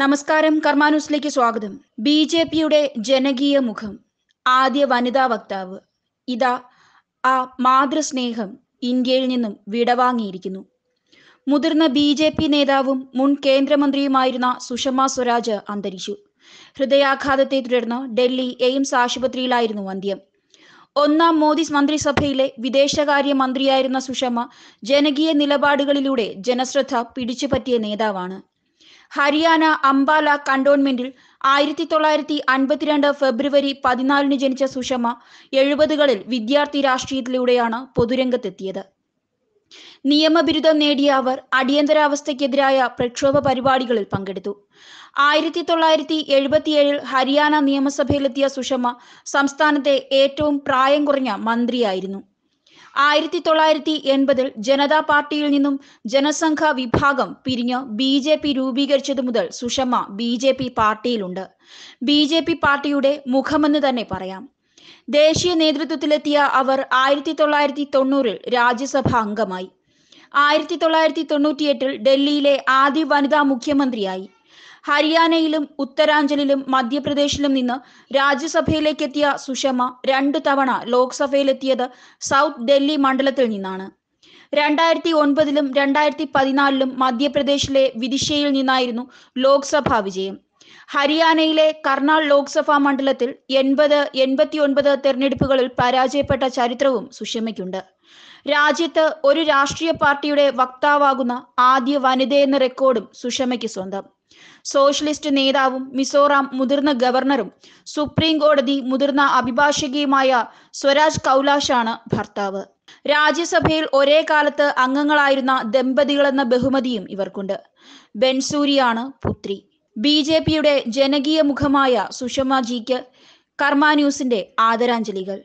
നമസ്കാരം കർമാനുസിലേക്ക് സ്വാഗതം B J പിയുടെ ജനകീയ മുഖം ആദ്യ വനിതാ വക്താവ് ഇതാ ആ മാതൃസ്നേഹം ഇന്ത്യയിൽ നിന്നും വിടവാങ്ങിയിരിക്കുന്നു മുതിർന്ന ബി ജെ പി നേതാവും മുൻ കേന്ദ്രമന്ത്രിയുമായിരുന്ന സുഷമ സ്വരാജ് അന്തരിച്ചു ഹൃദയാഘാതത്തെ തുടർന്ന് ഡൽഹി എയിംസ് ആശുപത്രിയിലായിരുന്നു അന്ത്യം ഒന്നാം മോദി മന്ത്രിസഭയിലെ വിദേശകാര്യ മന്ത്രിയായിരുന്ന സുഷമ ജനകീയ നിലപാടുകളിലൂടെ ജനശ്രദ്ധ പിടിച്ചുപറ്റിയ നേതാവാണ് ഹരിയാന അംബാല കണ്ടോൺമെന്റിൽ ആയിരത്തി തൊള്ളായിരത്തി അൻപത്തിരണ്ട് ഫെബ്രുവരി പതിനാലിന് ജനിച്ച സുഷമ എഴുപതുകളിൽ വിദ്യാർത്ഥി രാഷ്ട്രീയത്തിലൂടെയാണ് പൊതുരംഗത്തെത്തിയത് നിയമബിരുദം നേടിയ അവർ അടിയന്തരാവസ്ഥയ്ക്കെതിരായ പ്രക്ഷോഭ പരിപാടികളിൽ പങ്കെടുത്തു ആയിരത്തി തൊള്ളായിരത്തി എഴുപത്തിയേഴിൽ ഹരിയാന നിയമസഭയിലെത്തിയ സുഷമ സംസ്ഥാനത്തെ ഏറ്റവും പ്രായം കുറഞ്ഞ മന്ത്രിയായിരുന്നു ആയിരത്തി തൊള്ളായിരത്തി എൺപതിൽ ജനതാ പാർട്ടിയിൽ നിന്നും ജനസംഘ വിഭാഗം പിരിഞ്ഞ് ബി ജെ പി രൂപീകരിച്ചതു മുതൽ സുഷമ ബി ജെ പി പാർട്ടിയിലുണ്ട് ബി ജെ പി പാർട്ടിയുടെ മുഖമെന്ന് തന്നെ പറയാം ദേശീയ നേതൃത്വത്തിലെത്തിയ അവർ ആയിരത്തി തൊള്ളായിരത്തി തൊണ്ണൂറിൽ രാജ്യസഭ അംഗമായി ആയിരത്തി തൊള്ളായിരത്തി തൊണ്ണൂറ്റിയെട്ടിൽ ഡൽഹിയിലെ ആദ്യ വനിതാ മുഖ്യമന്ത്രിയായി ഹരിയാനയിലും ഉത്തരാഞ്ചലിലും മധ്യപ്രദേശിലും നിന്ന് രാജ്യസഭയിലേക്കെത്തിയ സുഷമ രണ്ടു തവണ ലോക്സഭയിലെത്തിയത് സൗത്ത് ഡൽഹി മണ്ഡലത്തിൽ നിന്നാണ് രണ്ടായിരത്തി ഒൻപതിലും രണ്ടായിരത്തി പതിനാലിലും മധ്യപ്രദേശിലെ വിദിഷയിൽ നിന്നായിരുന്നു ലോക്സഭാ വിജയം ഹരിയാനയിലെ കർണാൾ ലോക്സഭാ മണ്ഡലത്തിൽ എൺപത് എൺപത്തിയൊൻപത് തെരഞ്ഞെടുപ്പുകളിൽ പരാജയപ്പെട്ട ചരിത്രവും സുഷമയ്ക്കുണ്ട് രാജ്യത്ത് ഒരു രാഷ്ട്രീയ പാർട്ടിയുടെ വക്താവാകുന്ന ആദ്യ വനിതയെന്ന റെക്കോർഡും സുഷമയ്ക്ക് സ്വന്തം സോഷ്യലിസ്റ്റ് നേതാവും മിസോറാം മുതിർന്ന ഗവർണറും സുപ്രീം കോടതി മുതിർന്ന അഭിഭാഷകയുമായ സ്വരാജ് കൗലാഷാണ് ഭർത്താവ് രാജ്യസഭയിൽ ഒരേ കാലത്ത് അംഗങ്ങളായിരുന്ന ദമ്പതികളെന്ന ബഹുമതിയും ഇവർക്കുണ്ട് ബെൻസൂരിയാണ് പുത്രി ബി ജെ പിയുടെ ജനകീയ മുഖമായ സുഷമ ജിക്ക് കർമ്മ ആദരാഞ്ജലികൾ